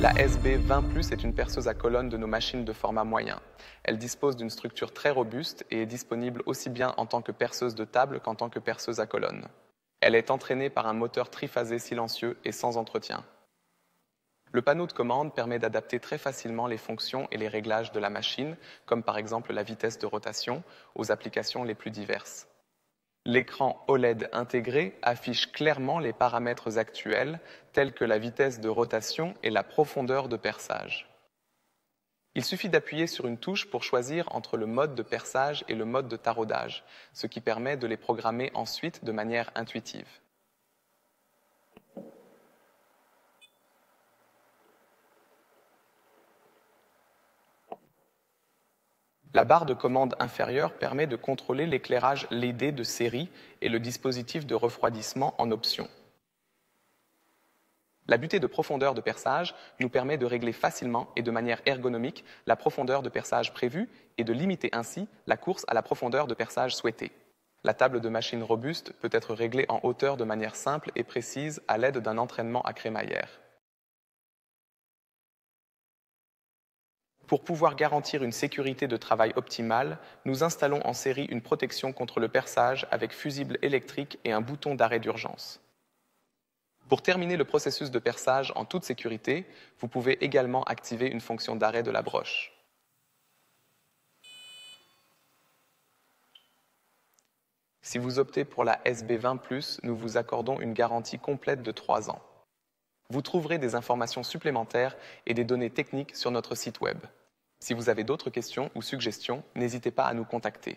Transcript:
La SB20 est une perceuse à colonne de nos machines de format moyen. Elle dispose d'une structure très robuste et est disponible aussi bien en tant que perceuse de table qu'en tant que perceuse à colonne. Elle est entraînée par un moteur triphasé silencieux et sans entretien. Le panneau de commande permet d'adapter très facilement les fonctions et les réglages de la machine, comme par exemple la vitesse de rotation, aux applications les plus diverses. L'écran OLED intégré affiche clairement les paramètres actuels tels que la vitesse de rotation et la profondeur de perçage. Il suffit d'appuyer sur une touche pour choisir entre le mode de perçage et le mode de taraudage, ce qui permet de les programmer ensuite de manière intuitive. La barre de commande inférieure permet de contrôler l'éclairage LED de série et le dispositif de refroidissement en option. La butée de profondeur de perçage nous permet de régler facilement et de manière ergonomique la profondeur de perçage prévue et de limiter ainsi la course à la profondeur de perçage souhaitée. La table de machine robuste peut être réglée en hauteur de manière simple et précise à l'aide d'un entraînement à crémaillère. Pour pouvoir garantir une sécurité de travail optimale, nous installons en série une protection contre le perçage avec fusible électrique et un bouton d'arrêt d'urgence. Pour terminer le processus de perçage en toute sécurité, vous pouvez également activer une fonction d'arrêt de la broche. Si vous optez pour la SB20+, nous vous accordons une garantie complète de 3 ans. Vous trouverez des informations supplémentaires et des données techniques sur notre site web. Si vous avez d'autres questions ou suggestions, n'hésitez pas à nous contacter.